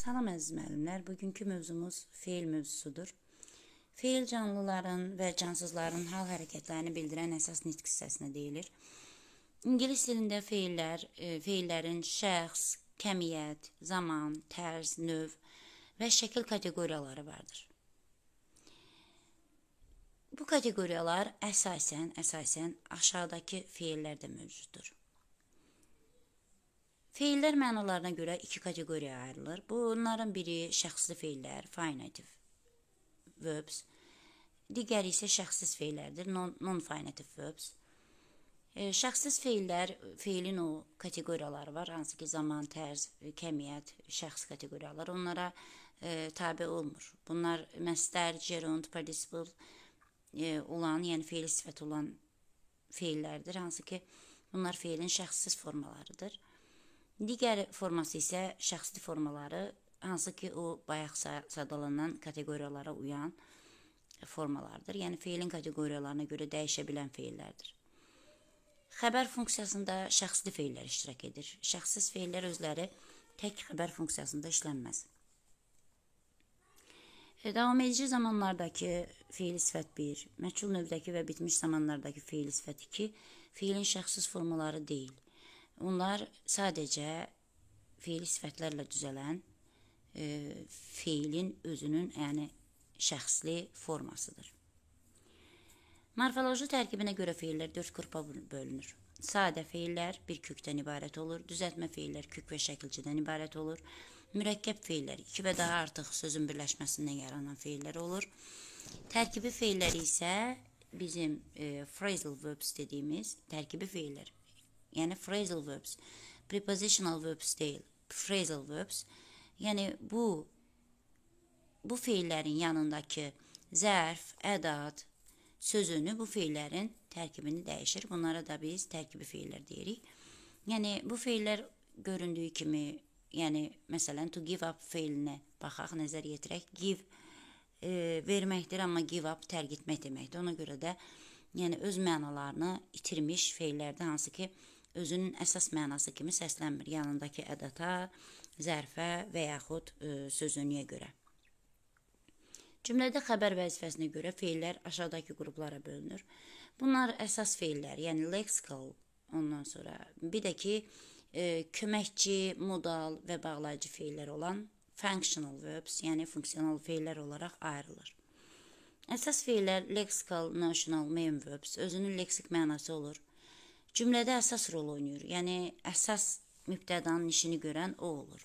Salam əziz müəllimlər, bugünkü mövzumuz feil mövzusudur. Feil canlıların və cansızların hal hərəkətlərini bildirən əsas nitq hissəsinə deyilir. İngilis dilində feillər, e, feillərin şəxs, kəmiyyət, zaman, tərz, növ və şəkil kateqoriyaları vardır. Bu kateqoriyalar əsasən, əsasən aşağıdakı feillərdə mövcuddur. Feillər mənalarına görə iki kateqoriyaya ayrılır. Bunların biri şəxsli feillər, finitive verbs, digəri isə şəxssiz feillərdir, non-finitive non verbs. E, şəxssiz feillər, feilin o kateqoriyaları var, hansı ki, zaman, tərz, kəmiyyət, şəxs kateqoriyaları onlara e, tabe olmur. Bunlar məstər, gerund, participle e, olan, yəni feil sifəti olan feillərdir, hansı ki, bunlar feilin şəxssiz formalarıdır. Digər forması isə şəxsi formaları, hansı ki, o bayaq sadalanan kateqoriyalara uyan formalardır. Yəni feilin kateqoriyalarına görə dəyişə bilən feillərdir. Xəbər funksiyasında şəxsli feillər iştirak edir. Şəxssiz feillər özləri tək xəbər funksiyasında işlənməz. E, Davam edici zamanlardakı feil sifət 1, məçul növdəki və bitmiş zamanlardakı feil sifət 2 feilin şəxssiz formaları deyil. Onlar sadəcə feili sifətlərlə düzələn e, feilin özünün, yəni şəxsli formasıdır. Morfoloji tərkibinə görə feillər 4 qrupa bölünür. Sadə feillər bir kökdən ibarət olur, düzəltmə feillər kök və şəkilçidən ibarət olur. Mürəkkəb feillər 2 və daha artıq sözün birləşməsindən yaranan feillər olur. Tərkibi feillər isə bizim e, phrasal verbs dediyimiz tərkibi feillər yəni phrasal verbs, prepositional verbs deyil, phrasal verbs. Yəni bu bu feillərin yanındakı zərf, ədad sözünü bu feillərin tərkibini dəyişir. Bunlara da biz tərkibi feillər deyirik. Yəni bu feillər göründüyü kimi, yəni məsələn to give up feilinə baxaq, nəzər yetirək. Give e, verməkdir, amma give up tərk etmək deməkdir. Ona görə də yəni öz mənalarını itirmiş feillərdir hansı ki özünün əsas mənası kimi səslənmir yanındakı ədata, zərfə və yaxud ə, e, sözünüyə görə. Cümlədə xəbər vəzifəsinə görə feillər aşağıdakı qruplara bölünür. Bunlar əsas feillər, yəni lexical, ondan sonra bir də ki, e, köməkçi, modal və bağlayıcı feillər olan functional verbs, yəni funksional feillər olaraq ayrılır. Əsas feillər lexical, notional, main verbs özünün leksik mənası olur. Cümlədə əsas rol oynayır. Yəni əsas mübtədanın işini görən o olur.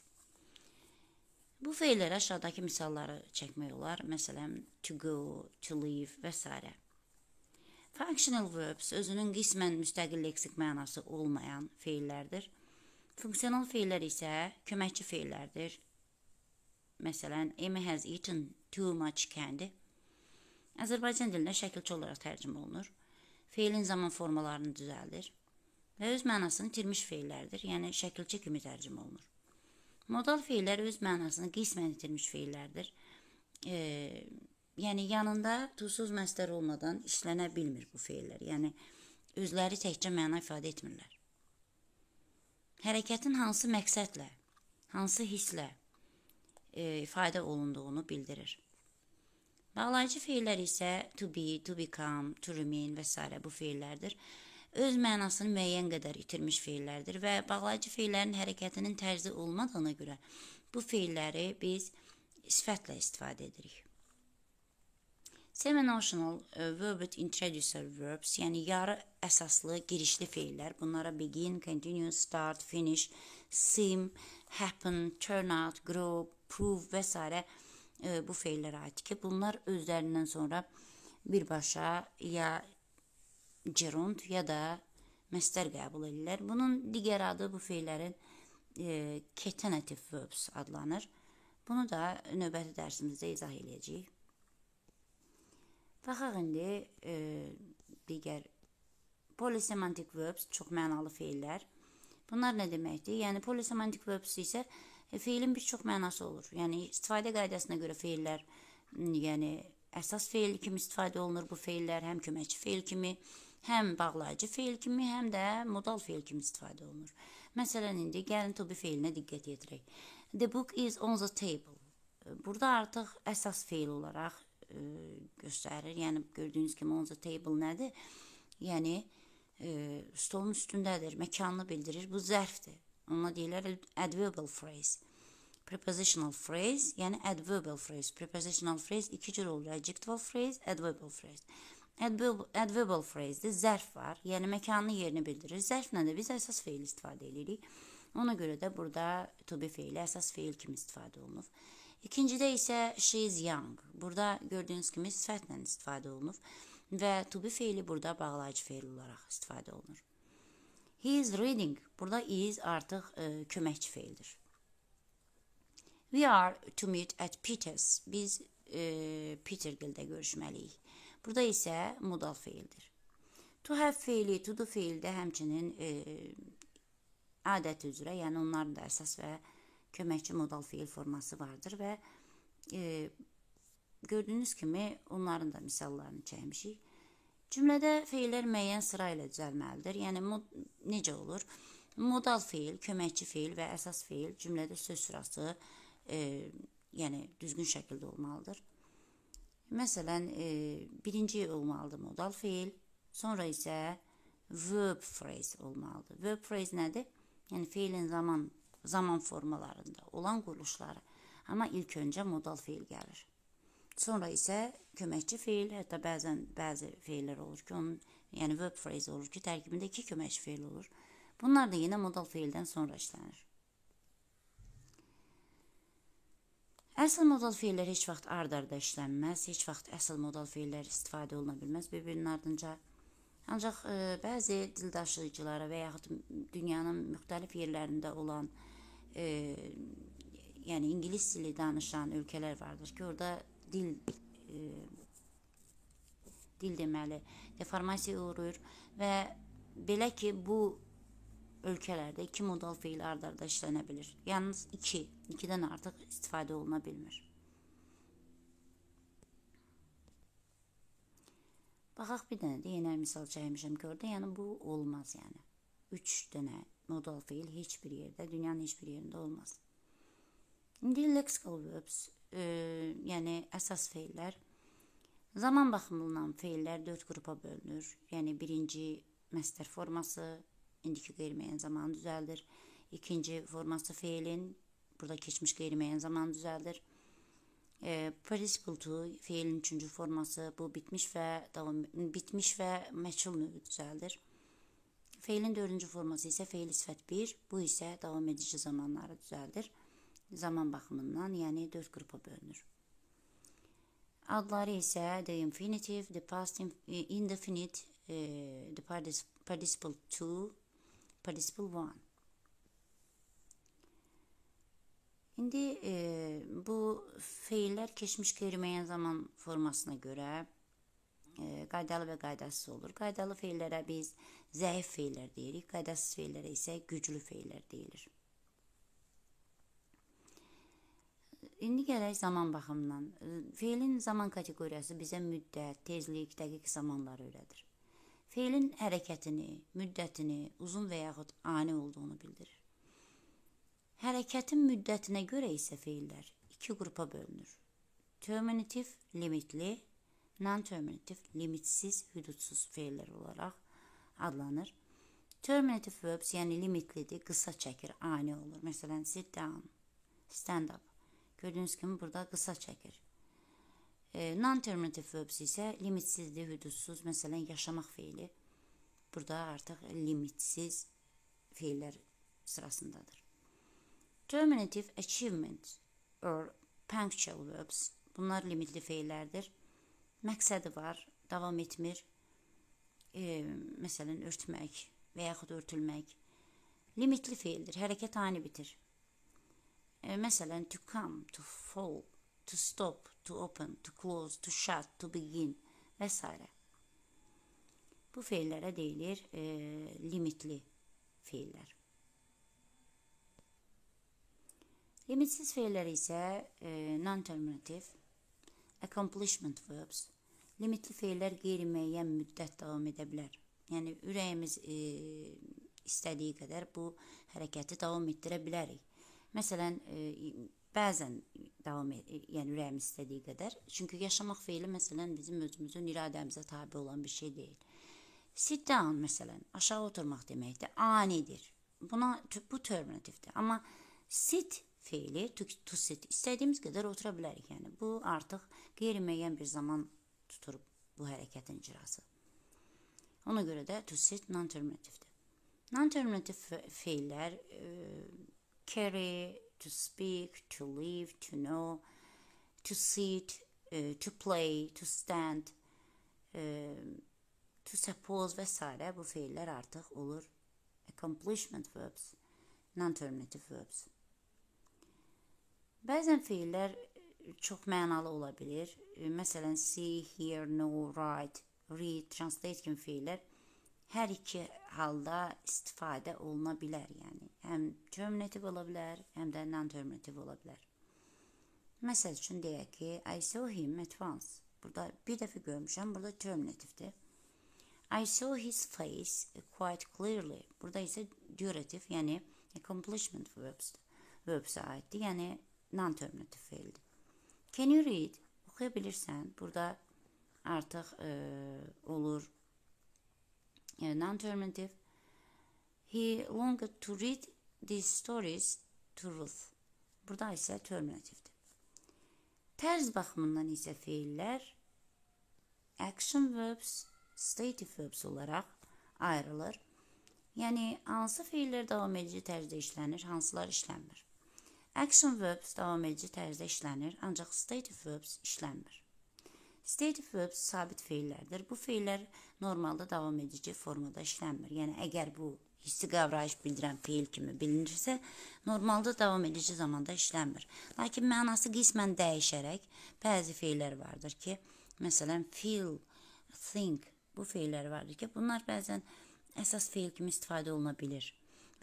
Bu feillərə aşağıdakı misalları çəkmək olar. Məsələn, to go, to leave və s. Functional verbs özünün qismən müstəqil leksik mənası olmayan feillərdir. Funksional feillər isə köməkçi feillərdir. Məsələn, Emma has eaten too much candy. Azərbaycan dilinə şəkilçi olaraq tərcümə olunur. Feilin zaman formalarını düzəldir və öz mənasını itirmiş feillərdir, yəni şəkilçi kimi tərcümə olunur. Modal feillər öz mənasını qismən itirmiş feillərdir. E, yəni yanında tusuz məstər olmadan işlənə bilmir bu feillər. Yəni özləri təkcə məna ifadə etmirlər. Hərəkətin hansı məqsədlə, hansı hisslə e, ifadə olunduğunu bildirir. Bağlayıcı fiillər isə to be, to become, to remain və s. bu fiillərdir. Öz mənasını müəyyən qədər itirmiş fiillərdir və bağlayıcı fiillərin hərəkətinin tərzi olmadığına görə bu fiilləri biz sifətlə istifadə edirik. Semi-notional e, verbed introducer verbs, yəni yarı əsaslı girişli fiillər. Bunlara begin, continue, start, finish, seem, happen, turn out, grow, prove və s e, bu feillərə aiddir ki, bunlar özlərindən sonra birbaşa ya gerund ya da məstər qəbul edirlər. Bunun digər adı bu feillərin e, ketanative verbs adlanır. Bunu da növbəti dərsimizdə izah eləyəcəyik. Baxaq indi e, digər polisemantik verbs çox mənalı feillər. Bunlar nə deməkdir? Yəni polisemantik verbs isə e, E, feilin bir çox mənası olur. Yəni istifadə qaydasına görə feillər, yəni əsas feil kimi istifadə olunur bu feillər, həm köməkçi feil kimi, həm bağlayıcı feil kimi, həm də modal feil kimi istifadə olunur. Məsələn, indi gəlin to be feilinə diqqət yetirək. The book is on the table. E, burada artıq əsas feil olaraq ə, e, göstərir. Yəni gördüyünüz kimi on the table nədir? Yəni ə, e, stolun üstündədir, məkanını bildirir. Bu zərfdir. Ona deyirlər adverbial phrase. Prepositional phrase, yəni adverbial phrase. Prepositional phrase iki cür olur. Adjectival phrase, adverbial phrase. Adverb adverbial phrase-də zərf var, yəni məkanını, yerini bildirir. Zərflə də biz əsas feil istifadə edirik. Ona görə də burada to be feili əsas feil kimi istifadə olunur. İkincidə isə she is young. Burada gördüyünüz kimi sifətlə istifadə olunur və to be feili burada bağlayıcı feil olaraq istifadə olunur. He is reading. Burada is artıq e, köməkçi feildir. We are to meet at Peters. Biz e, Petergildə görüşməliyik. Burada isə modal feildir. To have feili to do feildə həmçinin e, adət üzrə, yəni onların da əsas və köməkçi modal feil forması vardır və e, gördüyünüz kimi onların da misallarını çəkmişik. Cümlədə feillər müəyyən sıra ilə düzəlməlidir. Yəni mod, necə olur? Modal feil, köməkçi feil və əsas feil cümlədə söz sırası, e, yəni düzgün şəkildə olmalıdır. Məsələn, e, birinci olmalıdır modal feil, sonra isə verb phrase olmalıdır. Verb phrase nədir? Yəni feilin zaman zaman formalarında olan quruluşları. Amma ilk öncə modal feil gəlir. Sonra isə köməkçi feil, hətta bəzən bəzi feillər olur ki, onun yəni verb phrase olur ki, tərkibində iki köməkçi feil olur. Bunlar da yenə modal feildən sonra işlənir. Əsl modal feillər heç vaxt ard-arda işlənməz, heç vaxt əsl modal feillər istifadə oluna bilməz bir-birinin ardınca. Ancaq e, bəzi dil daşıyıcılara və yaxud dünyanın müxtəlif yerlərində olan e, yəni ingilis dili danışan ölkələr vardır ki, orada dil e, dil deməli deformasiya uğrayır və belə ki bu ölkələrdə iki modal feil ard-arda işlənə bilir. Yalnız 2, iki, 2-dən artıq istifadə oluna bilmir. Baxaq bir dənə də yenə misal çəkmişəm ki, orada yəni bu olmaz yəni. 3 dənə modal feil heç bir yerdə, dünyanın heç bir yerində olmaz. İndi lexical verbs e, yəni əsas feillər. Zaman baxımından feillər 4 qrupa bölünür. Yəni birinci məstər forması, indiki qeyri-müəyyən zamanı düzəldir. İkinci forması feilin, burada keçmiş qeyri-müəyyən zamanı düzəldir. E, participle to feilin üçüncü forması bu bitmiş və davam bitmiş və məçhul növü düzəldir. Feilin dördüncü forması isə feil sifət 1, bu isə davam edici zamanları düzəldir zaman baxımından, yəni 4 qrupa bölünür. Adları isə the infinitive, the past indefinite, e, the participle to, participle one. İndi e, bu feillər keçmiş qeyri-müəyyən zaman formasına görə e, qaydalı və qaydasız olur. Qaydalı feillərə biz zəif feillər deyirik, qaydasız feillərə isə güclü feillər deyilir. İndi gələk zaman baxımından. E, feilin zaman kateqoriyası bizə müddət, tezlik, dəqiq zamanları öyrədir. Feilin hərəkətini, müddətini, uzun və yaxud ani olduğunu bildirir. Hərəkətin müddətinə görə isə feillər iki qrupa bölünür. Terminativ limitli, non-terminativ limitsiz, hüdudsuz feillər olaraq adlanır. Terminative verbs, yəni limitlidir, qısa çəkir, ani olur. Məsələn, sit down, stand up. Gördüyünüz kimi burada qısa çəkir. E, Non-terminative verbs isə limitsizdir, hüdudsuz, məsələn, yaşamaq feili. Burada artıq limitsiz feillər sırasındadır. Terminative achievement or punctual verbs. Bunlar limitli feillərdir. Məqsədi var, davam etmir. E, məsələn, örtmək və yaxud örtülmək. Limitli feildir, hərəkət ani bitir. يعني مثلا to come, to fall, to stop, to open, to close, to shut, to begin vesaire. Bu feillərə deyilir e, limitli feillər. Limitsiz feillər isə e, non-terminative, accomplishment verbs. Limitli feillər qeyri-müəyyən müddət davam edə bilər. Yəni ürəyimiz e, istədiyi qədər bu hərəkəti davam etdirə bilərik. Məsələn, e, bəzən davam edir, yəni ürəyimiz istədiyi qədər. Çünki yaşamaq feili məsələn bizim özümüzün iradəmizə tabe olan bir şey deyil. Sit down məsələn, aşağı oturmaq deməkdir, anidir. Buna bu terminativdir. Amma sit feili to sit istədiyimiz qədər otura bilərik. Yəni bu artıq qeyri-müəyyən bir zaman tutur bu hərəkətin icrası. Ona görə də to sit non-terminativdir. Non-terminativ feillər e, carry, to speak, to live, to know, to sit, uh, to play, to stand, uh, to suppose vesaire bu fiiller artık olur accomplishment verbs, non-terminative verbs. Bəzən fiillər e, çox mənalı ola bilər. E, məsələn, see, hear, know, write, read, translate kimi fiillər hər iki halda istifadə oluna bilər, yəni həm terminativ ola bilər, həm də non-terminativ ola bilər. Məsəl üçün deyək ki, I saw him at once. Burada bir dəfə görmüşəm, burada terminativdir. I saw his face quite clearly. Burada isə durative, yəni accomplishment verbsdir. Verbsə aiddir, yəni non-terminativ feildir. Can you read? Oxuya bilirsən. Burada artıq e, olur non-terminative, he longed to read these stories to Ruth. Burada isə terminativdir. Tərz baxımından isə feillər action verbs, stative verbs olaraq ayrılır. Yəni hansı feillər davam edici tərzdə işlənir, hansılar işlənmir. Action verbs davam edici tərzdə işlənir, ancaq stative verbs işlənmir. Stative verbs sabit feillərdir. Bu feillər normalda davam edici formada işlənmir. Yəni əgər bu hissi qavrayış bildirən feil kimi bilinirsə, normalda davam edici zamanda işlənmir. Lakin mənası qismən dəyişərək bəzi feillər vardır ki, məsələn feel, think bu feillər vardır ki, bunlar bəzən əsas feil kimi istifadə oluna bilər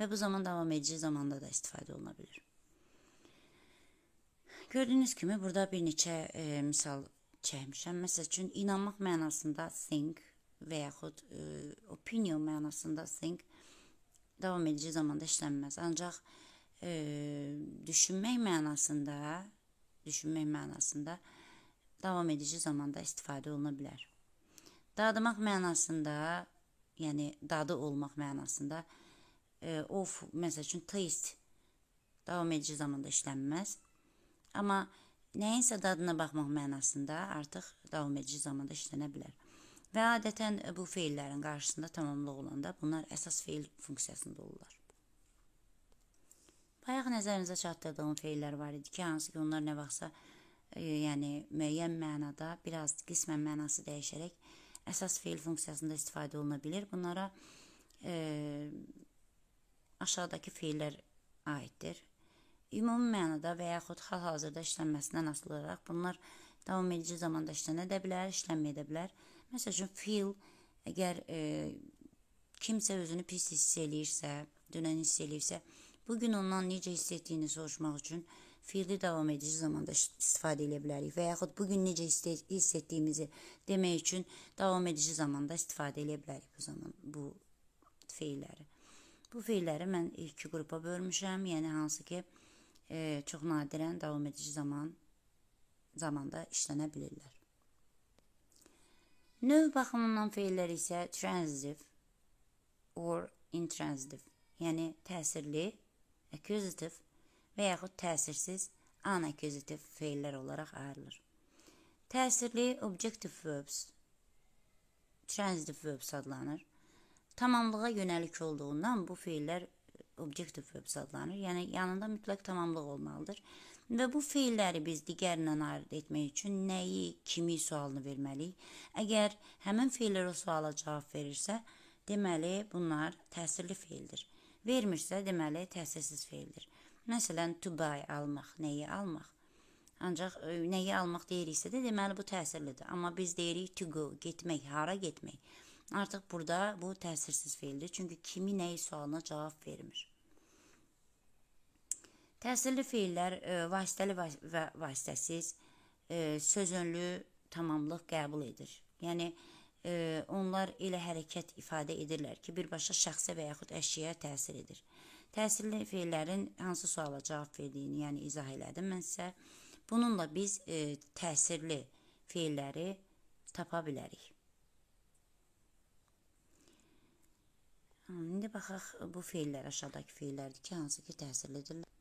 və bu zaman davam edici zamanda da istifadə oluna bilər. Gördüyünüz kimi burada bir neçə e, misal çəkmişəm. Məsəl üçün inanmaq mənasında think və yaxud ə, e, opinion mənasında think davam edici zamanda işlənməz. Ancaq ə, e, düşünmək mənasında, düşünmək mənasında davam edici zamanda istifadə oluna bilər. Dadımaq mənasında, yəni dadı olmaq mənasında ə, e, of məsəl üçün taste davam edici zamanda işlənməz. Amma nəyinsə dadına baxmaq mənasında artıq davam edici zamanda işlənə bilər. Və adətən e, bu feillərin qarşısında tamamlıq olanda bunlar əsas feil funksiyasında olurlar. Bayaq nəzərinizə çatdırdığım feillər var idi ki, hansı ki onlar nə vaxtsa e, yəni müəyyən mənada biraz qismən mənası dəyişərək əsas feil funksiyasında istifadə oluna bilər. Bunlara e, aşağıdakı feillər aiddir. Ümumi mənada və yaxud hal-hazırda işlənməsindən asılı olaraq bunlar davam edici zamanda işlənə də bilər, işlənməyə də bilər. Məsəl üçün feel əgər e, kimsə özünü pis hiss eləyirsə, dünən hiss eləyirsə, bu gün ondan necə hiss etdiyini soruşmaq üçün fiili davam edici zamanda istifadə edə bilərik və yaxud bu gün necə hiss etdiyimizi demək üçün davam edici zamanda istifadə edə bilərik bu zaman bu feilləri. Bu feilləri mən iki qrupa bölmüşəm, yəni hansı ki, e, çox nadirən davam edici zaman zamanda işlənə bilirlər. Növ baxımından feillər isə transitive or intransitive, yəni təsirli, accusative və yaxud təsirsiz unaccusative feillər olaraq ayrılır. Təsirli objective verbs transitive verbs adlanır. Tamamlığa yönəlik olduğundan bu feillər objektiv verbs adlanır. Yəni yanında mütləq tamamlıq olmalıdır. Və bu feilləri biz digərindən ayırd etmək üçün nəyi, kimi sualını verməliyik. Əgər həmin feillər o suala cavab verirsə, deməli bunlar təsirli feildir. Vermirsə, deməli təsirsiz feildir. Məsələn, to buy almaq, nəyi almaq? Ancaq e, nəyi almaq deyiriksə də deməli bu təsirlidir. Amma biz deyirik to go, getmək, hara getmək. Artıq burada bu təsirsiz feildir. Çünki kimi nəyi sualına cavab vermir. Təsirli feillər e, vasitəli və va vasitəsiz e, sözünlü tamamlıq qəbul edir. Yəni e, onlar elə hərəkət ifadə edirlər ki, birbaşa şəxsə və yaxud əşyaya təsir edir. Təsirli feillərin hansı suala cavab verdiyini, yəni izah elədim mən sizə. Bununla biz e, təsirli feilləri tapa bilərik. İndi baxaq bu feillər aşağıdakı feillərdir ki, hansı ki təsirlidirlər.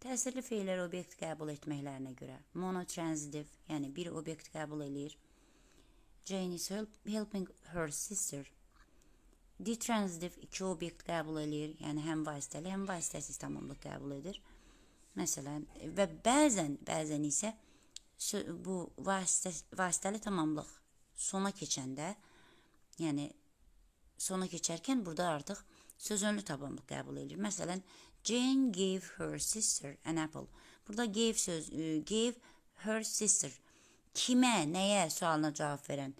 Təsirli feillər obyekt qəbul etməklərinə görə monotransitiv, yəni bir obyekt qəbul eləyir. Jane is help, helping her sister. Detransitiv iki obyekt qəbul eləyir, yəni həm vasitəli, həm vasitəsiz tamamlıq qəbul edir. Məsələn, və bəzən, bəzən isə bu vasitə, vasitəli tamamlıq sona keçəndə, yəni sona keçərkən burada artıq sözünlü tamamlıq qəbul edilir. Məsələn, Jane gave her sister an apple. Burada gave söz e, gave her sister. Kimə, nəyə sualına cavab verən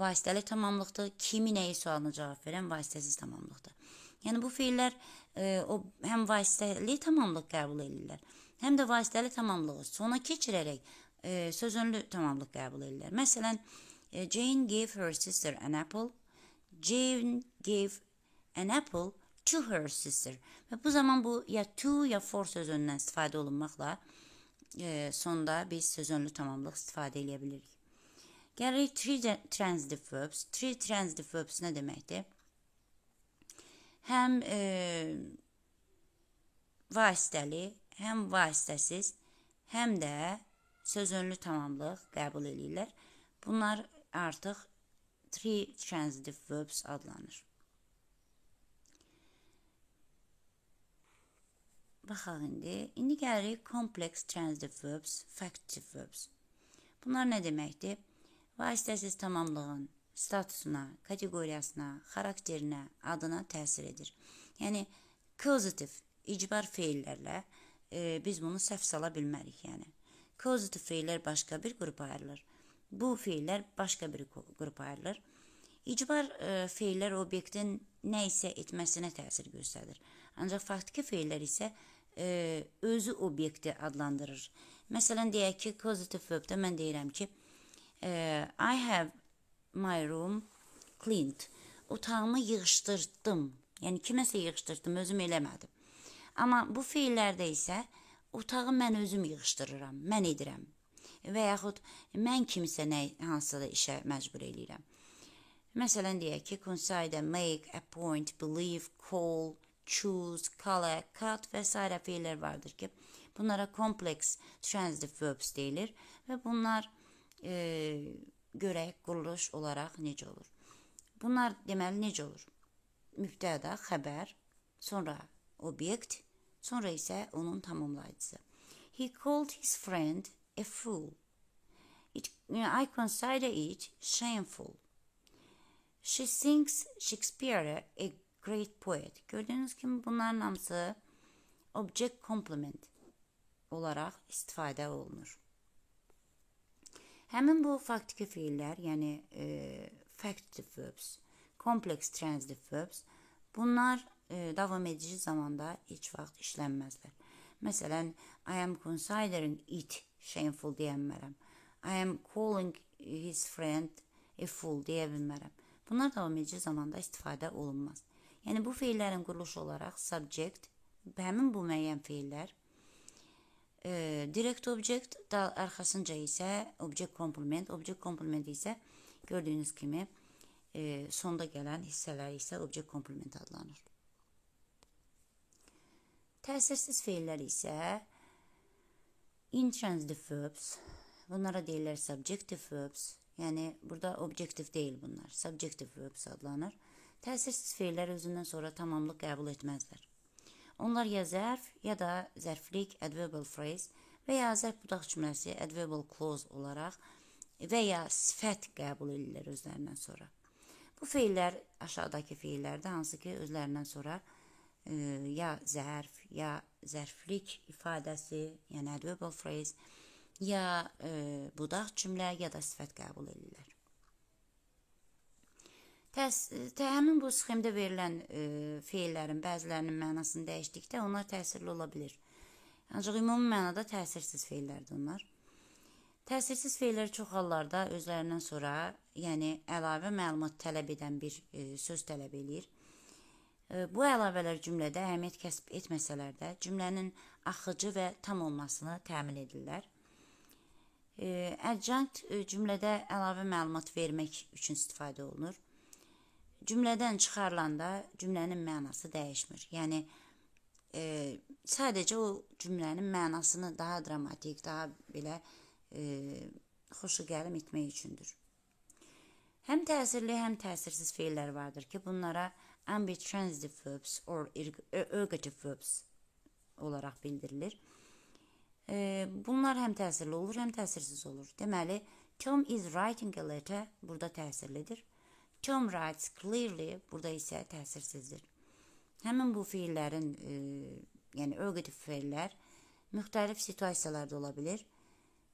vasitəli tamamlıqdır. Kimi nəyi sualına cavab verən vasitəsiz tamamlıqdır. Yəni bu feillər e, o həm vasitəli tamamlıq qəbul edirlər, həm də vasitəli tamamlığı sona keçirərək e, sözünlü tamamlıq qəbul edirlər. Məsələn, e, Jane gave her sister an apple. Jane gave an apple to her sister. Və bu zaman bu ya to ya for sözündən istifadə olunmaqla e, sonda biz sözünlü tamamlıq istifadə edə bilirik. Gəlirik three transitive verbs. Three transitive verbs nə deməkdir? Həm e, vasitəli, həm vasitəsiz, həm də sözünlü tamamlıq qəbul eləyirlər. Bunlar artıq three transitive verbs adlanır. Baxaq indi. İndi gəlirik kompleks transitive verbs, factive verbs. Bunlar nə deməkdir? Vasitəsiz tamamlığın statusuna, kateqoriyasına, xarakterinə, adına təsir edir. Yəni causative icbar feillərlə e, biz bunu səhv sala bilmərik, yəni. Causative feillər başqa bir qrupa ayrılır. Bu feillər başqa bir qrupa ayrılır. İcbar e, feillər obyektin nə isə etməsinə təsir göstərir. Ancaq faktiki feillər isə e, özü obyekti adlandırır. Məsələn deyək ki, closeted verb-də mən deyirəm ki, e, I have my room cleaned. Otağımı yığışdırdım. Yəni kiməsə yığışdırdım, özüm eləmədim. Amma bu feillərdə isə otağı mən özüm yığışdırıram, mən edirəm. Və yaxud mən kimsə nə hansısa işə məcbur eləyirəm. Məsələn deyək ki, consider, make, appoint, believe, call, choose, color, cut vesaire fiiller vardır ki bunlara kompleks transitive verbs deyilir ve bunlar e, göre kuruluş olarak necə olur? Bunlar deməli necə olur? Mübtəda haber sonra obyekt, sonra isə onun tamamlayıcısı. He called his friend a fool. It, I consider it shameful. She thinks Shakespeare a great poet. Gördüyünüz kimi bunların hamısı object complement olaraq istifadə olunur. Həmin bu faktiki feillər, yəni e, factive verbs, complex transitive verbs, bunlar e, davam edici zamanda heç vaxt işlənməzlər. Məsələn, I am considering it shameful deyə bilmərəm. I am calling his friend a fool deyə bilmərəm. Bunlar davam edici zamanda istifadə olunmaz. Yəni bu feillərin quruluşu olaraq subject, həmin bu müəyyən feillər, e, direkt object, da arxasınca isə object complement, object complement isə gördüyünüz kimi e, sonda gələn hissələr isə object complement adlanır. Təsirsiz feillər isə intransitive verbs, bunlara deyirlər subjective verbs, yəni burada objektiv deyil bunlar, subjective verbs adlanır. Təsirsiz feillər özündən sonra tamamlıq qəbul etməzlər. Onlar ya zərf, ya da zərflik adverbial phrase və ya zərf budaq cümləsi adverbial clause olaraq və ya sifət qəbul edirlər özlərindən sonra. Bu feillər aşağıdakı feillərdir, hansı ki özlərindən sonra ə, e, ya zərf, ya zərflik ifadəsi, yəni adverbial phrase, ya ə, e, budaq cümlə, ya da sifət qəbul edirlər. Təs, tə, həmin bu sxemdə verilən e, feillərin bəzilərinin mənasını dəyişdikdə onlar təsirli ola bilər. Ancaq ümumi mənada təsirsiz feillərdir onlar. Təsirsiz feillər çox hallarda özlərindən sonra, yəni əlavə məlumat tələb edən bir e, söz tələb eləyir. E, bu əlavələr cümlədə əhəmiyyət kəsb etməsələr də, cümlənin axıcı və tam olmasını təmin edirlər. E, adjunct e, cümlədə əlavə məlumat vermək üçün istifadə olunur cümlədən çıxarılanda cümlənin mənası dəyişmir. Yəni e, sadəcə o cümlənin mənasını daha dramatik, daha belə e, xoşu gəlim etmək üçündür. Həm təsirli, həm təsirsiz feillər vardır ki, bunlara ambitransitive verbs or ergative verbs olaraq bildirilir. E, bunlar həm təsirli olur, həm təsirsiz olur. Deməli, Tom is writing a letter burada təsirlidir. Term rights clearly burada isə təsirsizdir. Həmin bu fiillərin, e, yəni örgütü fiillər müxtəlif situasiyalarda ola bilər.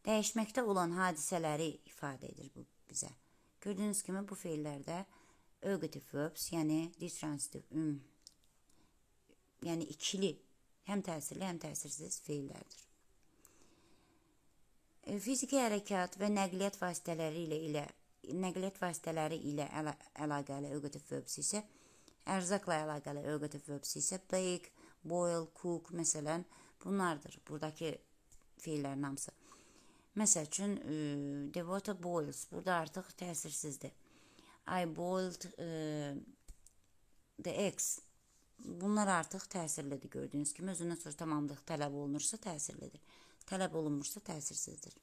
Dəyişməkdə olan hadisələri ifadə edir bu bizə. Gördüyünüz kimi bu fiillərdə örgütü verbs, yəni ditransitive üm, yəni ikili, həm təsirli, həm təsirsiz fiillərdir. E, fiziki hərəkət və nəqliyyat vasitələri ilə ilə nəqliyyat vasitələri ilə əla əlaqəli öqəti verbsi isə ərzaqla əlaqəli öqəti verbsi isə bake, boil, cook məsələn bunlardır. Burdakı feillərin hamısı. Məsəl üçün ə, e, the water boils burada artıq təsirsizdir. I boiled ə, e, the eggs bunlar artıq təsirlidir gördüyünüz kimi özündən sonra tamamlıq tələb olunursa təsirlidir. Tələb olunmursa təsirsizdir.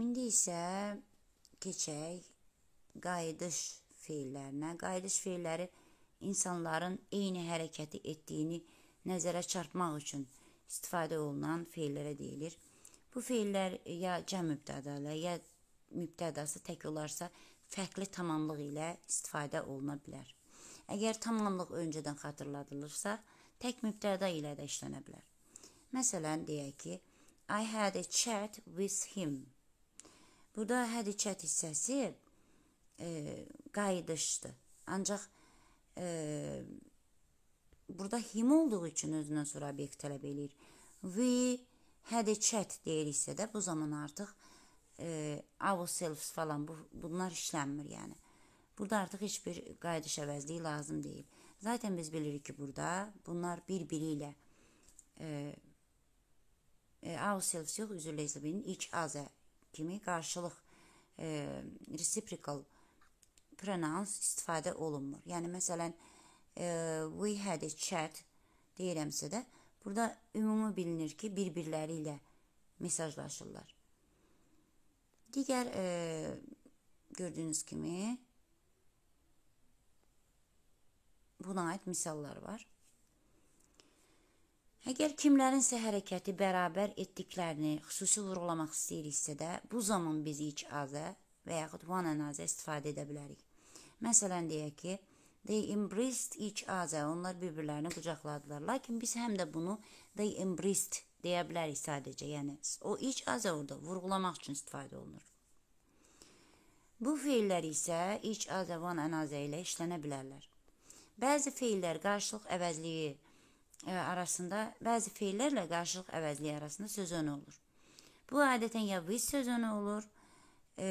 İndi isə keçək qayıdış feillərinə. Qayıdış feilləri insanların eyni hərəkəti etdiyini nəzərə çarpmaq üçün istifadə olunan feillərə deyilir. Bu feillər ya cəm mübtədalı, ya mübtədası tək olarsa, fərqli tamamlıq ilə istifadə oluna bilər. Əgər tamamlıq öncədən xatırladılırsa, tək mübtəda ilə də işlənə bilər. Məsələn, deyək ki, I had a chat with him. Burada hərəkət hissəsi e, qayıdışdır. Ancaq e, burada him olduğu üçün özünə sonra obyekt tələb eləyir. We hərəkət deyir isə də bu zaman artıq e, ourselves falan bu, bunlar işlənmir yəni. Burada artıq heç bir qayıdış əvəzliyi lazım deyil. Zaten biz bilirik ki, burada bunlar bir-biri ilə e, e, ourselves yox, üzrləyizləbinin ilk azə kimi qarşılıq e, reciprocal pronouns istifadə olunmur. Yəni məsələn e, we had a chat deyirəmsə də burada ümumi bilinir ki, bir-birləri ilə mesajlaşırlar. Digər e, gördüyünüz kimi buna aid misallar var. Əgər kimlərinsə hərəkəti bərabər etdiklərini xüsusi vurğulamaq istəyiriksə də, bu zaman biz icazə və yaxud one another istifadə edə bilərik. Məsələn deyək ki, they embraced each other. Onlar bir-birlərini qucaqladılar. Lakin biz həm də bunu they embraced deyə bilərik sadəcə. Yəni o each other orada vurğulamaq üçün istifadə olunur. Bu feillər isə each other, one another ilə işlənə bilərlər. Bəzi feillər qarşılıq əvəzliyi E, arasında bəzi feillərlə qarşılıq əvəzliyi arasında söz önü olur. Bu adətən ya with söz önü olur, e,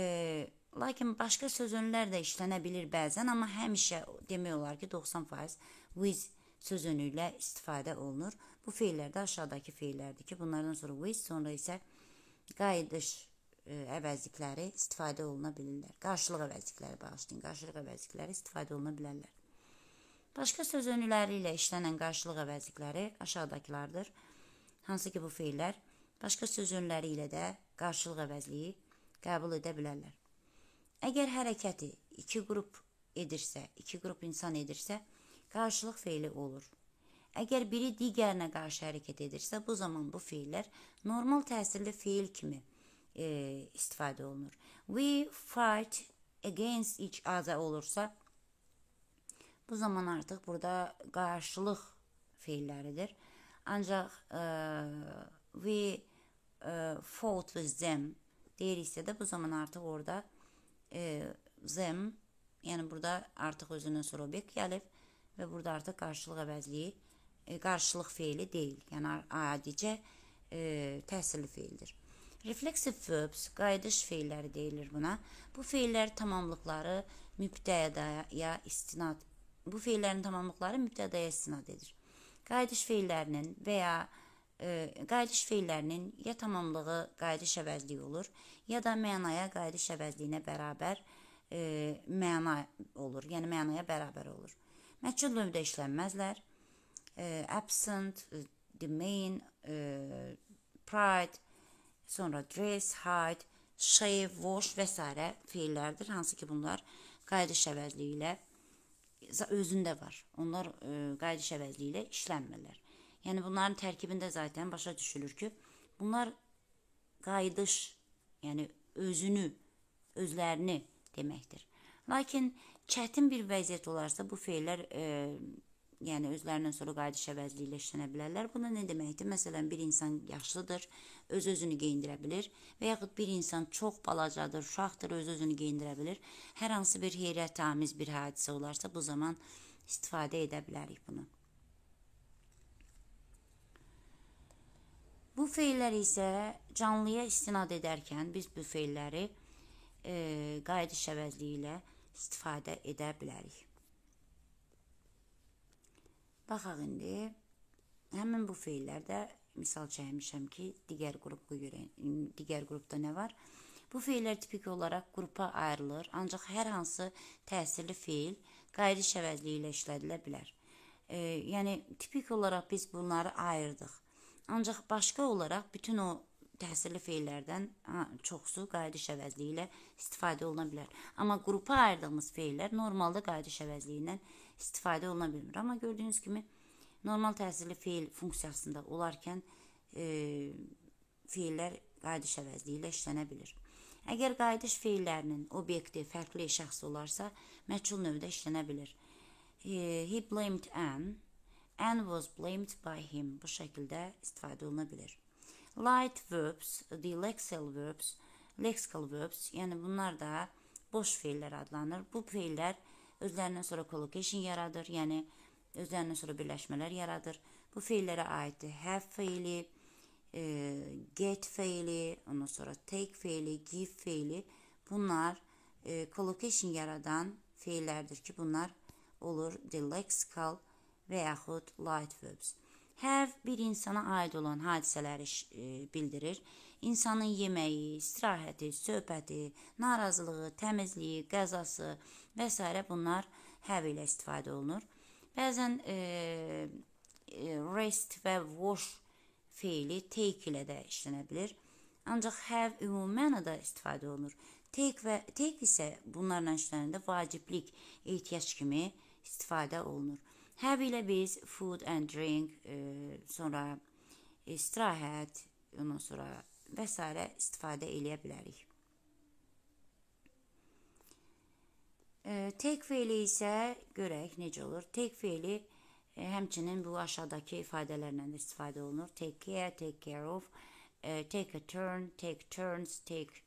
lakin başqa söz önlər də işlənə bilir bəzən, amma həmişə demək olar ki, 90% with söz önü ilə istifadə olunur. Bu feillər də aşağıdakı feillərdir ki, bunlardan sonra with, sonra isə qayıdış e, əvəzlikləri istifadə oluna bilirlər. Qarşılıq əvəzlikləri bağışlayın, qarşılıq əvəzlikləri istifadə oluna bilərlər. Başqa söz önləri ilə işlənən qarşılıq əvəzlikləri aşağıdakılardır. Hansı ki bu feillər başqa söz önləri ilə də qarşılıq əvəzliyi qəbul edə bilərlər. Əgər hərəkəti iki qrup edirsə, iki qrup insan edirsə, qarşılıq feili olur. Əgər biri digərinə qarşı hərəkət edirsə, bu zaman bu feillər normal təsirli feil kimi e, istifadə olunur. We fight against each other olursa, Bu zaman artıq burada qarşılıq feilləridir. Ancaq ə, e, we ə, e, fought with them deyiriksə də bu zaman artıq orada ə, e, them, yəni burada artıq özündən sonra obyekt gəlib və burada artıq qarşılıq əvəzliyi ə, qarşılıq feili deyil. Yəni adicə ə, təhsilli feildir. Refleksiv verbs qayıdış feilləri deyilir buna. Bu feillər tamamlıqları mübtədaya istinad bu feillərin tamamlıqları mübtədəyə istinad edir. Qayıdış feillərinin və ya e, qayıdış feillərinin ya tamamlığı qayıdış əvəzliyi olur, ya da mənaya qayıdış əvəzliyinə bərabər e, məna olur, yəni mənaya bərabər olur. Məchul növdə işlənməzlər. E, absent, e, domain, e, pride, sonra dress, hide, shave, wash və s. feillərdir, hansı ki bunlar qayıdış əvəzliyi ilə özündə var. Onlar e, qayıdış əvəzliyi ilə işlənmirlər. Yəni bunların tərkibində zaten başa düşülür ki, bunlar qayıdış, yəni özünü, özlərini deməkdir. Lakin çətin bir vəziyyət olarsa bu feillər e, yəni özlərindən sonra qayıdış əvəzliyi işlənə bilərlər. Buna nə deməkdir? Məsələn, bir insan yaşlıdır, öz-özünü geyindirə bilir və yaxud bir insan çox balacadır, uşaqdır, öz-özünü geyindirə bilir. Hər hansı bir heyrətamiz bir hadisə olarsa, bu zaman istifadə edə bilərik bunu. Bu feillər isə canlıya istinad edərkən biz bu feilləri e, qayıdış əvəzliyi ilə istifadə edə bilərik. Baxaq indi həmin bu feillərdə misal çəkmişəm ki, digər qrupa görə digər qrupda nə var? Bu feillər tipik olaraq qrupa ayrılır, ancaq hər hansı təsirli feil qayri şəvəzliyi ilə işlədilə bilər. E, yəni tipik olaraq biz bunları ayırdıq. Ancaq başqa olaraq bütün o təsirli feillərdən ha, çoxsu qayıdış əvəzliyi ilə istifadə oluna bilər. Amma qrupa ayırdığımız feillər normalda qayıdış əvəzliyindən istifadə oluna bilmir. Amma gördüyünüz kimi normal təsirli fiil funksiyasında olarkən e, fiillər qayıdış əvəzliyi ilə işlənə bilir. Əgər qayıdış fiillərinin obyekti fərqli şəxs olarsa, məchul növdə işlənə bilər. E, he blamed Anne. Anne was blamed by him. Bu şəkildə istifadə oluna bilər. Light verbs, the lexical verbs, lexical verbs, yəni bunlar da boş feillər adlanır. Bu feillər özlərindən sonra collocation yaradır, yəni özlərindən sonra birləşmələr yaradır. Bu feillərə aiddir. Have feili, e, get feili, ondan sonra take feili, give feili. Bunlar e, collocation yaradan feillərdir ki, bunlar olur the lexical və yaxud light verbs. Have bir insana aid olan hadisələri e, bildirir insanın yeməyi, istirahəti, söhbəti, narazılığı, təmizliyi, qəzası və s. bunlar have ilə istifadə olunur. Bəzən e, e rest və wash feili take ilə də işlənə bilər. Ancaq have ümumi mənada istifadə olunur. Take və take isə bunlarla işlənəndə vaciblik, ehtiyac kimi istifadə olunur. Have ilə biz food and drink, e, sonra istirahət, ondan sonra və s. istifadə eləyə bilərik. E, take feili isə görək necə olur. Take feili e, həmçinin bu aşağıdakı ifadələrlə də istifadə olunur. Take care, take care of, e, take a turn, take turns, take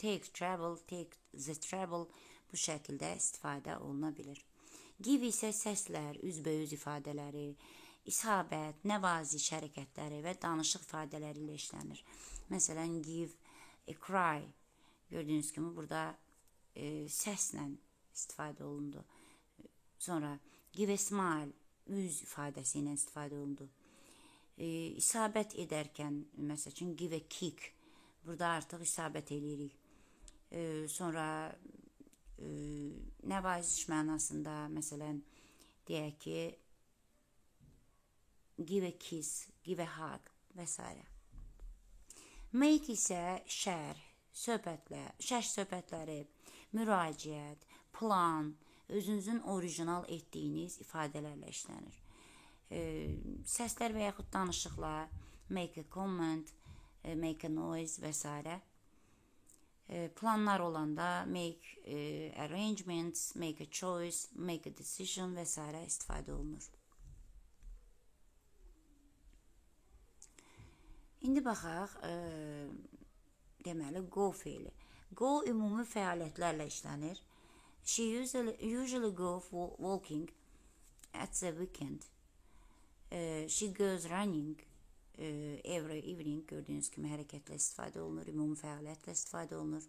take travel, take the travel bu şəkildə istifadə oluna bilər. Give isə səslər, üzbəüz ifadələri, isabət, nəvaziş hərəkətləri və danışıq ifadələri ilə işlənir. Məsələn, give, a cry. Gördüyünüz kimi burada e, səslə istifadə olundu. Sonra give a smile, üz ifadəsi ilə istifadə olundu. E, isabət edərkən, məsəl üçün give a kick. Burada artıq isabət eləyirik. E, sonra e, nəvaziş mənasında, məsələn, deyək ki, give a kiss, give a hug və s. Make isə şərh, söhbətlər, şərh söhbətləri, müraciət, plan, özünüzün orijinal etdiyiniz ifadələrlə işlənir. E, səslər və yaxud danışıqlar, make a comment, make a noise və s. E, planlar olanda make e, arrangements, make a choice, make a decision və s. istifadə olunur. İndi baxaq, ə, e, deməli go feili. Go ümumi fəaliyyətlərlə işlənir. She usually, usually go for walking at the weekend. Ə, e, she goes running ə, e, every evening. Gördüyünüz kimi hərəkətlə istifadə olunur, ümumi fəaliyyətlə istifadə olunur.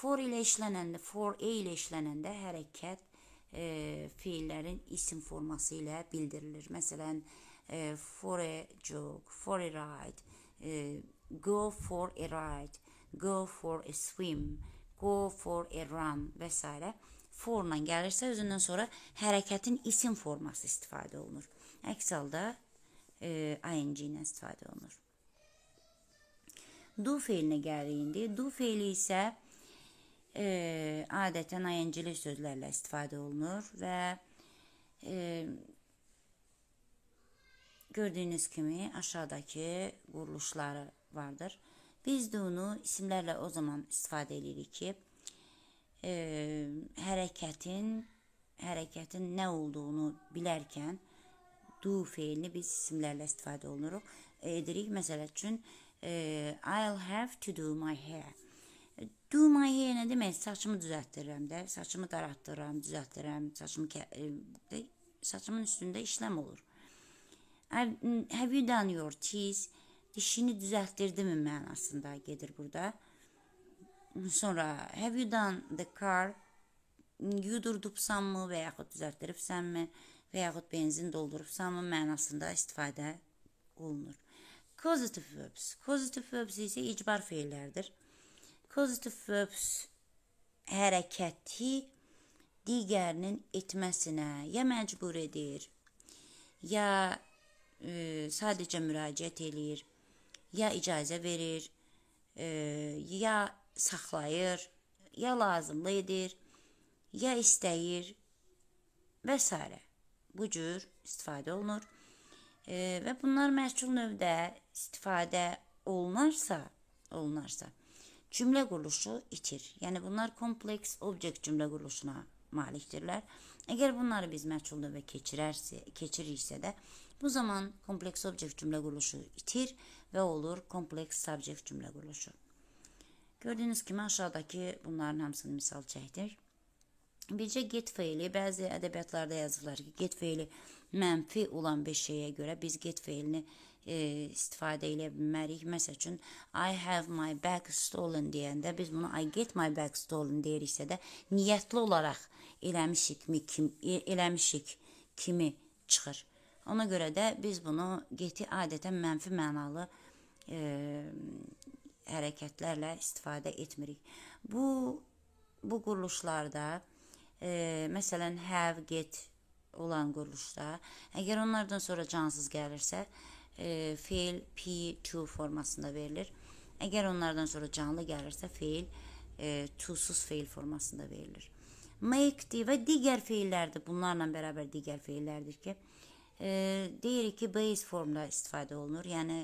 For ilə işlənəndə, for e ilə işlənəndə hərəkət ə, fiillərin isim forması ilə bildirilir. Məsələn, ə, e, for a jog, for a ride, e, go for a ride, go for a swim, go for a run və s. formla gəlirsə özündən sonra hərəkətin isim forması istifadə olunur. Əks halda e, ing ilə istifadə olunur. Do feilinə gəlir indi. Do feili isə e, adətən ing-li sözlərlə istifadə olunur və e, Gördüyünüz kimi aşağıdakı quruluşları vardır. Biz də onu isimlərlə o zaman istifadə edirik ki, e, hərəkətin hərəkətin nə olduğunu bilərkən do feilini biz isimlərlə istifadə olunuruq, e, edirik. Məsəl üçün, e, I'll have to do my hair. Do my hair nə demək? Saçımı düzəltdirirəm də, saçımı daraltdıram, düzəltdirəm, saçımı e, saçımın üstündə işləm olur. Have you done your teeth? Dişini düzəltdirdimi mənasında gedir burada. Sonra have you done the car? Yudurdubsanmı və yaxud düzəltdiribsənmi və yaxud benzin doldurubsanmı mənasında istifadə olunur. Causative verbs. Causative verbs isə icbar feillərdir. Causative verbs hərəkəti digərinin etməsinə ya məcbur edir, ya e, sadəcə müraciət eləyir, ya icazə verir, e, ya saxlayır, ya lazımlı edir, ya istəyir və s. Bu cür istifadə olunur. E, və bunlar məhsul növdə istifadə olunarsa, olunarsa cümlə quruluşu itir. Yəni bunlar kompleks obyekt cümlə quruluşuna malikdirlər. Əgər bunları biz məhsul növə keçirərsə, keçirirsə də, Bu zaman kompleks objekt cümle kuruluşu itir və olur kompleks subjekt cümle kuruluşu. Gördüyünüz kimi aşağıdakı bunların hamısını misal çəkdir. Bircə get feili bəzi ədəbiyyatlarda yazıblar ki, get feili mənfi olan bir şeyə görə biz get feilini e, istifadə edə bilmərik. Məsəl üçün I have my bag stolen deyəndə biz bunu I get my bag stolen deyiriksə də niyyətli olaraq eləmişik mi kim e, eləmişik kimi çıxır. Ona görə də biz bunu geti adətən mənfi mənalı e, hərəkətlərlə istifadə etmirik. Bu bu quruluşlarda e, məsələn have get olan quruluşda əgər onlardan sonra cansız gəlirsə, e, feil P2 formasında verilir. Əgər onlardan sonra canlı gəlirsə, feil e, to-suz feil formasında verilir. Make və digər feillərdir. Bunlarla bərabər digər feillərdir ki, deyirik ki, base formda istifadə olunur. Yəni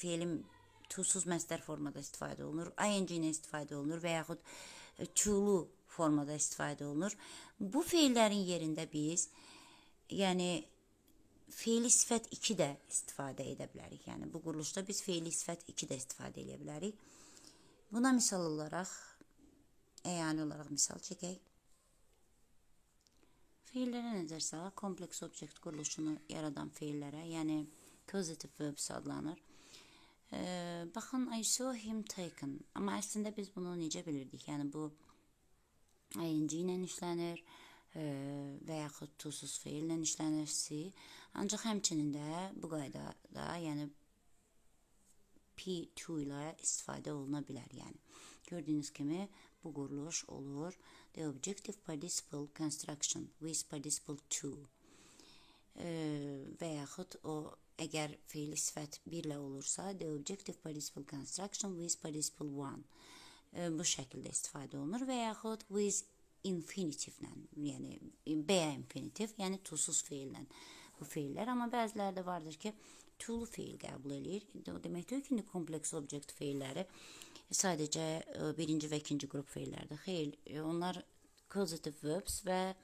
fe'lim to-suz məzdər formada istifadə olunur, ing ilə istifadə olunur və yaxud to-lu e, formada istifadə olunur. Bu fe'llərin yerində biz yəni fe'li sifət 2 də istifadə edə bilərik. Yəni bu quruluşda biz fe'li sifət 2 də istifadə edə bilərik. Buna misal olaraq əyani e, olaraq misal çəkək. Feillərə nəzər salaq, kompleks obyekt quruluşunu yaradan feillərə, yəni causative verbs adlanır. E, baxın, I saw him taken. Amma əslində biz bunu necə bilirdik? Yəni bu ing ilə işlənir e, və yaxud tusuz feillə işlənirsi. Ancaq həmçinin də bu qaydada, yəni P2 ilə istifadə oluna bilər. Yəni gördüyünüz kimi bu quruluş olur the objective participle construction with participle to e, eh, və yaxud o əgər fiili sifət 1 ilə olursa the objective participle construction with participle 1 e, eh, bu şəkildə istifadə olunur və yaxud with infinitivlə, yəni beyə infinitiv, yəni tusuz feillə bu feillər, amma bəziləri də vardır ki, tulu feil qəbul eləyir. O deməkdir ki, kompleks obyekt feilləri e, Sadece e, birinci ve ikinci grup feillərdir. Xeyr, onlar causative verbs ve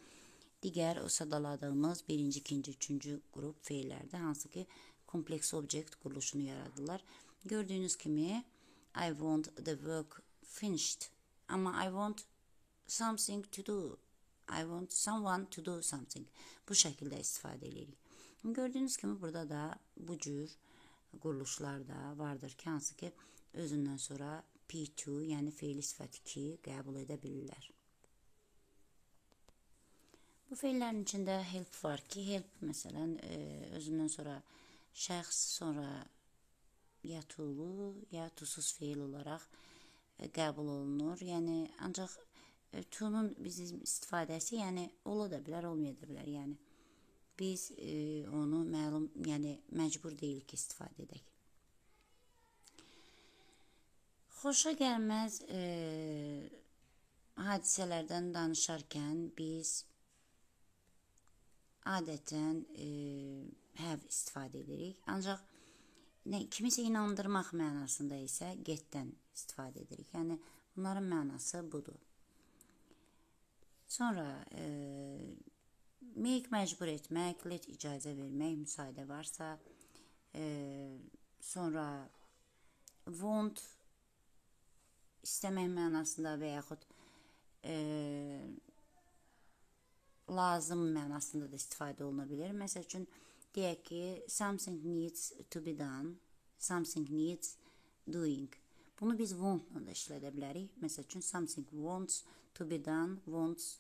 diğer o sadaladığımız birinci, ikinci, üçüncü grup feillərdir, hansı ki kompleks object kuruluşunu yaradılar. Gördüğünüz kimi I want the work finished. Ama I want something to do. I want someone to do something. Bu şekilde istifadə edirik. Gördüyünüz kimi burada da bu cür quruluşlar da vardır ki, hansı ki özündən sonra P2, yəni feili sifət 2 qəbul edə bilirlər. Bu feillərin içində help var ki, help məsələn e, özündən sonra şəxs, sonra ya tulu, ya tusuz feil olaraq e, qəbul olunur. Yəni ancaq e, tunun bizim istifadəsi, yəni ola da bilər, olmaya da bilər. Yəni biz e, onu məlum, yəni məcbur deyil ki, istifadə edək. Xoşa gəlməz e, hadisələrdən danışarkən biz adətən e, have hə, istifadə edirik. Ancaq nə kimisə inandırmaq mənasında isə getdən istifadə edirik. Yəni bunların mənası budur. Sonra e, make məcbur etmək, let icazə vermək, müsaidə varsa, e, sonra want istəmək mənasında və yaxud e, lazım mənasında da istifadə oluna bilər. Məsəl üçün deyək ki, something needs to be done, something needs doing. Bunu biz want-la da işlədə bilərik. Məsəl üçün something wants to be done, wants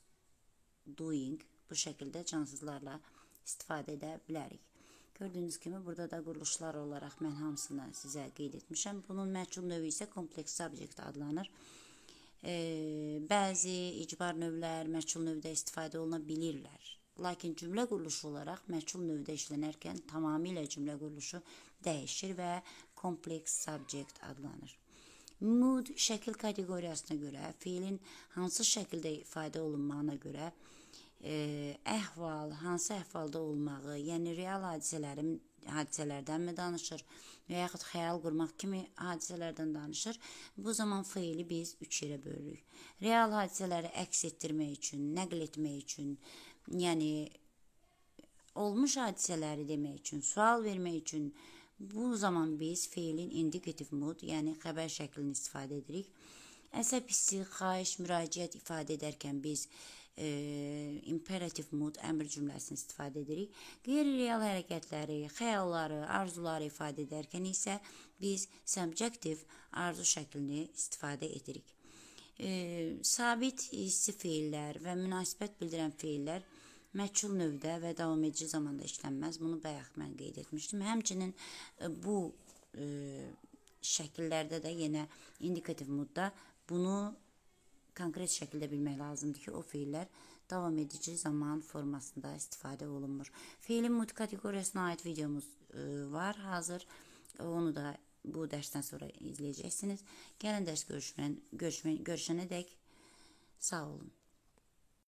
doing bu şəkildə cansızlarla istifadə edə bilərik. Gördüyünüz kimi burada da quruluşlar olaraq mən hamısını sizə qeyd etmişəm. Bunun məhcul növü isə kompleks obyekt adlanır. E, bəzi icbar növlər məhcul növdə istifadə oluna bilirlər. Lakin cümlə quruluşu olaraq məhcul növdə işlənərkən tamamilə cümlə quruluşu dəyişir və kompleks obyekt adlanır. Mood şəkil kateqoriyasına görə fiilin hansı şəkildə ifadə olunmağına görə e, əhval, hansı əhvalda olmağı, yəni real hadisələrin hadisələrdən mi danışır və yaxud xəyal qurmaq kimi hadisələrdən danışır. Bu zaman feili biz 3 yerə bölürük. Real hadisələri əks etdirmək üçün, nəql etmək üçün, yəni olmuş hadisələri demək üçün, sual vermək üçün bu zaman biz feilin indikativ mood, yəni xəbər şəklini istifadə edirik. Əsəb hissi, xahiş, müraciət ifadə edərkən biz e, imperativ mood əmr cümləsini istifadə edirik. Qeyri-real hərəkətləri, xəyalları, arzuları ifadə edərkən isə biz subjective arzu şəklini istifadə edirik. E, sabit hissi feillər və münasibət bildirən feillər məchul növdə və davam edici zamanda işlənməz. Bunu bayaq mən qeyd etmişdim. Həmçinin e, bu e, şəkillərdə də yenə indikativ mudda bunu konkret şəkildə bilmək lazımdır ki, o feillər davam edici zaman formasında istifadə olunmur. Feilin mut kateqoriyasına aid videomuz e, var hazır. Onu da bu dərsdən sonra izləyəcəksiniz. Gələn dərs görüşmən, görüşmən, görüşənədək sağ olun.